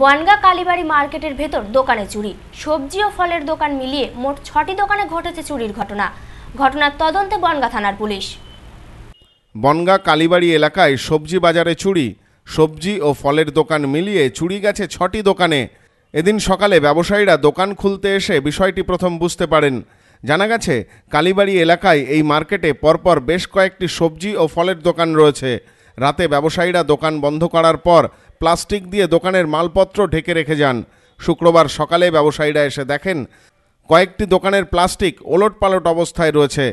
বনগা কালীবাড়ি মার্কেটের ভেতর দোকানে চুরি সবজি ও ফলের দোকান মিলিয়ে মোট ছটি দোকানে ঘটেছে চুরির ঘটনা ঘটনার তদন্তে বনগা থানার পুলিশ বনগা কালীবাড়ি এলাকায় সবজি বাজারে চুরি সবজি ও ফলের দোকান মিলিয়ে চুরি গেছে ছটি দোকানে এদিন সকালে ব্যবসায়ীরা দোকান খুলতে এসে বিষয়টি প্রথম বুঝতে পারেন জানা গেছে কালীবাড়ি এলাকায় এই মার্কেটে পরপর বেশ কয়েকটি সবজি ও ফলের দোকান রয়েছে রাতে ব্যবসায়ীরা দোকান বন্ধ করার পর প্লাস্টিক দিয়ে দোকানের মালপত্র ঢেকে রেখে যান শুক্রবার সকালে ব্যবসায়ীরা এসে দেখেন কয়েকটি দোকানের প্লাস্টিক ওলট পালট অবস্থায় রয়েছে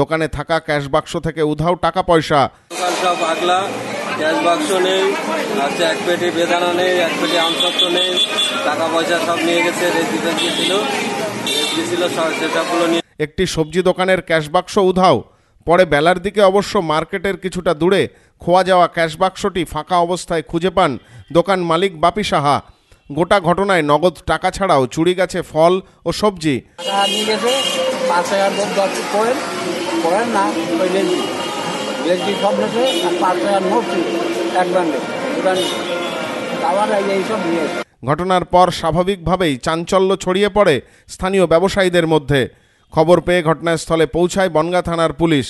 দোকানে থাকা ক্যাশ বাক্স থেকে উধাও টাকা পয়সা আচ্ছা, একটি সবজি দোকানের ক্যাশ বাক্স উধাও পরে বেলার দিকে অবশ্য মার্কেটের কিছুটা দূরে খোয়া যাওয়া ক্যাশবাক্সটি ফাঁকা অবস্থায় খুঁজে পান দোকান মালিক বাপি সাহা গোটা ঘটনায় নগদ টাকা ছাড়াও চুরি গেছে ফল ও সবজি ঘটনার পর স্বাভাবিকভাবেই চাঞ্চল্য ছড়িয়ে পড়ে স্থানীয় ব্যবসায়ীদের মধ্যে খবর পেয়ে ঘটনাস্থলে পৌঁছায় বনগা থানার পুলিশ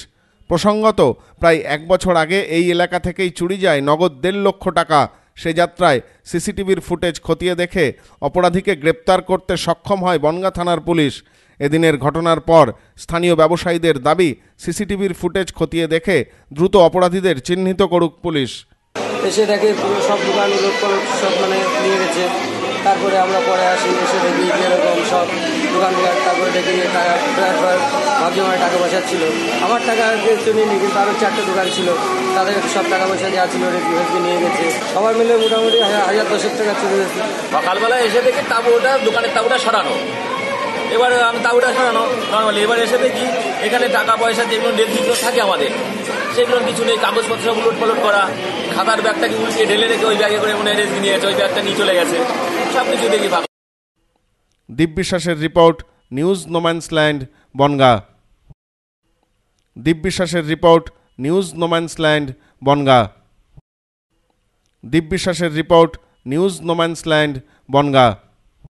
প্রসঙ্গত প্রায় এক বছর আগে এই এলাকা থেকেই চুরি যায় নগদ দেড় লক্ষ টাকা সে যাত্রায় সিসিটিভির ফুটেজ খতিয়ে দেখে অপরাধীকে গ্রেপ্তার করতে সক্ষম হয় বনগা থানার পুলিশ এদিনের ঘটনার পর স্থানীয় ব্যবসায়ীদের দাবি সিসিটিভির ফুটেজ খতিয়ে দেখে দ্রুত অপরাধীদের চিহ্নিত করুক পুলিশ সেটাকে সব দোকান সব মানে নিয়ে গেছে তারপরে আমরা পরে আসি এসে দেখি এরকম সব দোকানদার তারপরে দেখি টাকা ভাবছি আমার টাকা পয়সা ছিল আমার টাকা কিছু নিয়ে কিন্তু আরও চারটে দোকান ছিল তাদের সব টাকা পয়সা যা ছিল রেফিউজকে নিয়ে গেছে সবাই মিলে মোটামুটি হাজার দশের টাকা চলে গেছে সকালবেলা এসে দেখি তাবুটা দোকানের তাবুটা সরানো এবার আমি তাবুটা সরানো নর্মালি এবার এসে দেখি এখানে টাকা পয়সা যেগুলো ডেট থাকে আমাদের সেগুলোর কিছু নেই কাগজপত্র উলট পালট করা খাতার ব্যাগটাকে উল্টে ঢেলে রেখে ওই ব্যাগে করে মনে রেস্ট নিয়ে ওই ব্যাগটা নিয়ে চলে গেছে সব কিছু দেখি পাবো দীপ বিশ্বাসের report news land Bangaon Deep বিশ্বাসের report news land Bangaon Deep বিশ্বাসের রিপোর্ট নিউজ ল্যান্ড বনগা